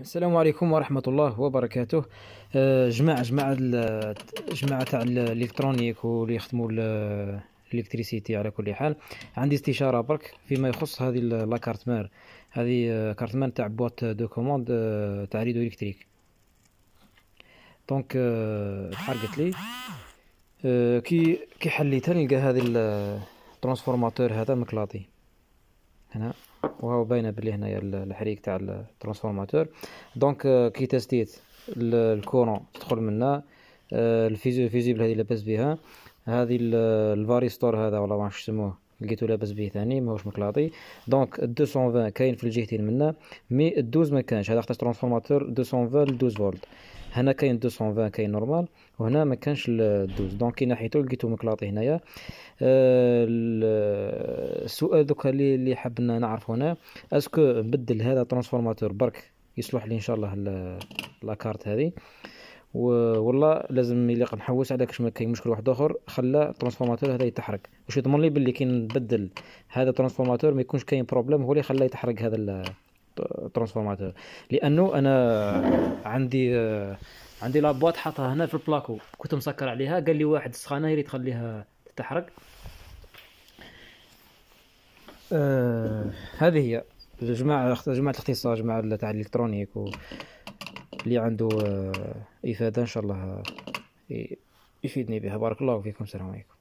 السلام عليكم ورحمة الله وبركاته آه، جماعة جماعة جماعة تاع الإلكترونيك واللي يخدموا الإلكتريسيتي على كل حال عندي استشارة برك فيما يخص هذه لاكارت مار هذه آه، كارت مار تاع بوات دو كوموند آه، تاع ريدو إلكتريك دونك حرقت لي كي كي حليتها نلقى هذه الترانسفورماتور هذا مكلاطي هنا وهاو باينه بلي هنايا الحريق تاع الترانسفورماتور دونك آه، كي تستيت الكورون تدخل منا آه، الفيزو فيزيبل هذه لاباس بها هذه الفاريستور هذا ولا ما يسموه لقيتو لاباس به ثاني ماهوش مكلاطي دونك 220 كاين في الجهتين منا مي 12 ما كانش هذا خاطر ترانسفورماتور 220 ل 12 فولت هنا كاين 220 كاين نورمال وهنا ما كانش ال 12 دونك كي ناحيتو لقيتو مكلاطي هنايا آه، السؤال دوكا اللي اللي حبنا نعرف هنا اسكو نبدل هذا ترانسفورماتور برك يصلح لي ان شاء الله لاكارت هذه والله لازم اللي نحوس على كاش كاين مشكل واحد اخر خلى الترانسفورماتور هذا يتحرك واش يضمن لي باللي كي نبدل هذا الترانسفورماتور ما يكونش كاين بروبليم هو اللي خلاه يتحرك هذا الترانسفورماتور لانه انا عندي عندي لابوات حاطها هنا في البلاكو كنت مسكر عليها قال لي واحد السخانه يريد تخليها تتحرك آه هذه هي جماعة جماعة الاختصاص جماعة تاع الالكترونيك و اللي عنده آه إفادة إن شاء الله آه، يفيدني بها بارك الله فيكم السلام عليكم